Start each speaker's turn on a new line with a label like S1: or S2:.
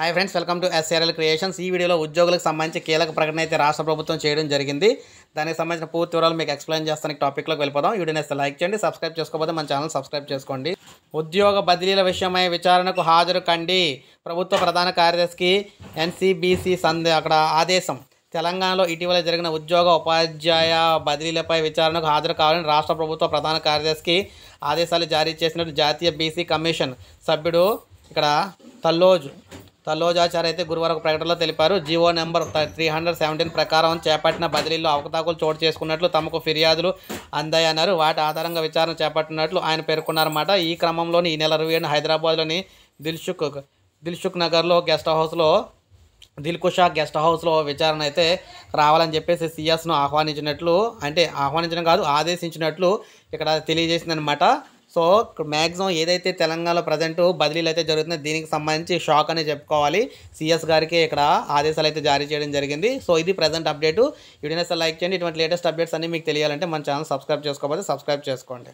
S1: hi friends welcome to SRL creations ఈ వీడియోలో ఉద్యోగులకు సంబంధించి కీలక ప్రకటన అయితే రాష్ట్ర ప్రభుత్వం చేయడం జరిగింది దానికి సంబంధించిన పూర్తి వివరాలు మీకు ఎక్స్ప్లెయిన్ చేస్తాను టాపిక్లోకి వెళ్ళిపోదాం వీడియో నేస్తే లైక్ చేయండి సబ్స్క్రైబ్ చేసుకోకపోతే మన ఛానల్ సబ్స్క్రైబ్ చేసుకోండి ఉద్యోగ బదిలీల విషయమై విచారణకు హాజరు కండి ప్రభుత్వ ప్రధాన కార్యదర్శికి ఎన్సీబీసీ సందే అక్కడ ఆదేశం తెలంగాణలో ఇటీవల జరిగిన ఉద్యోగ ఉపాధ్యాయ బదిలీలపై విచారణకు హాజరు కావాలని రాష్ట్ర ప్రభుత్వ ప్రధాన కార్యదర్శికి ఆదేశాలు జారీ చేసినట్టు జాతీయ బీసీ కమిషన్ సభ్యుడు ఇక్కడ తల్లోజు తల్లోజాచారి అయితే గురువారం ఒక ప్రకటనలో తెలిపారు GO number three hundred seventeen ప్రకారం చేపట్టిన బదిలీలో అవకతాకులు చోటు చేసుకున్నట్లు తమకు ఫిర్యాదులు అందాయన్నారు వాటి ఆధారంగా విచారణ చేపట్టినట్లు ఆయన పేర్కొన్నారన్నమాట ఈ క్రమంలోని ఈ నెల ఇరవై ఏడు హైదరాబాద్లోని దిల్షుక్ దిల్షుక్ నగర్లో గెస్ట్ హౌస్లో దిల్కుషా గెస్ట్ హౌస్లో విచారణ అయితే రావాలని చెప్పేసి సిఎస్ను ఆహ్వానించినట్లు అంటే ఆహ్వానించడం కాదు ఆదేశించినట్లు ఇక్కడ తెలియజేసిందనమాట సో మ్యాక్సిమం ఏదైతే తెలంగాణలో ప్రజెంట్ బదిలీలు అయితే జరుగుతున్నాయి దీనికి సంబంధించి షాక్ అనే చెప్పుకోవాలి సిఎస్ గారికి ఇక్కడ ఆదేశాలు అయితే జారీ చేయడం జరిగింది సో ఇది ప్రజెంట్ అప్డేట్ వీడియోస్ లైక్ చేయండి ఇటువంటి లేటెస్ట్ అప్డేట్స్ అన్ని మీకు తెలియాలంటే మన ఛానల్ సబ్స్క్రైబ్ చేసుకోకపోతే సబ్స్క్రైబ్ చేసుకోండి